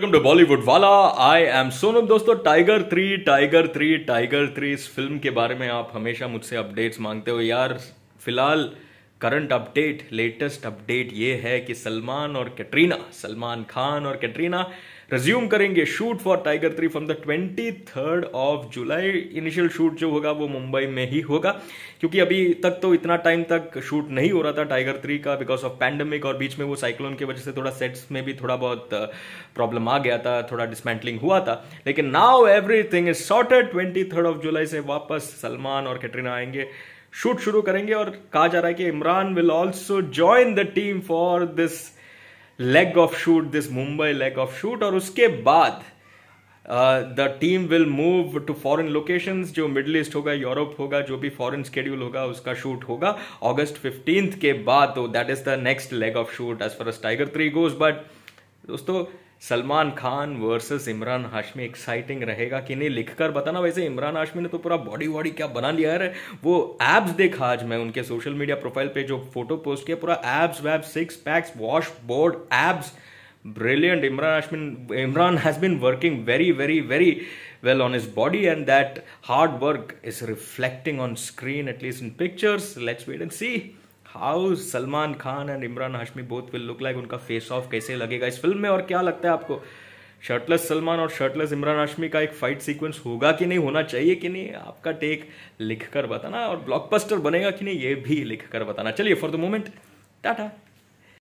welcome to Bollywood वाला आई am Sonam दोस्तों Tiger three Tiger three Tiger three इस फिल्म के बारे में आप हमेशा मुझसे अपडेट्स मांगते हो यार फिलहाल करंट अपडेट लेटेस्ट अपडेट ये है कि सलमान और कैटरीना सलमान खान और कैटरीना रिज्यूम करेंगे shoot for Tiger three from the twenty third of July initial shoot जो होगा वो मुंबई में ही होगा क्योंकि अभी तक तो इतना टाइम तक शूट नहीं हो रहा था टाइगर थ्री का बिकॉज ऑफ पैंडमिक और बीच में वो साइक्लोन की वजह से थोड़ा सेट्स में भी थोड़ा बहुत प्रॉब्लम uh, आ गया था थोड़ा डिसमेंटलिंग हुआ था लेकिन now everything is sorted twenty third of July से वापस सलमान और कैटरीना आएंगे शूट शुरू करेंगे और कहा जा रहा है कि Imran will also join the team for this leg of shoot this Mumbai leg of shoot और उसके बाद the team will move to foreign location जो मिडल ईस्ट होगा यूरोप होगा जो भी फॉरन स्केड्यूल होगा उसका शूट होगा ऑगस्ट फिफ्टींथ के बाद तो that is the next leg of shoot as far as Tiger three goes but दोस्तों सलमान खान वर्सेस इमरान हाशमी एक्साइटिंग रहेगा कि नहीं लिखकर बताना वैसे इमरान हाशमी ने तो पूरा बॉडी वॉडी क्या बना लिया है वो एब्स देखा आज मैं उनके सोशल मीडिया प्रोफाइल पे जो फोटो पोस्ट किया पूरा एब्स वैब्स six packs washboard abs brilliant Imran Hashmi Imran has been working very very very well on his body and that hard work is reflecting on screen at least in pictures let's wait and see how Salman Khan and Imran Hashmi both will look like उनका face off कैसे लगेगा इस film में और क्या लगता है आपको शर्टलेस सलमान और शर्टलेस इमरान हाशमी का एक फाइट सीक्वेंस होगा कि नहीं होना चाहिए कि नहीं आपका टेक लिख कर बताना और ब्लॉकबस्टर बनेगा कि नहीं ये भी लिख कर बताना चलिए फॉर द मोमेंट टाटा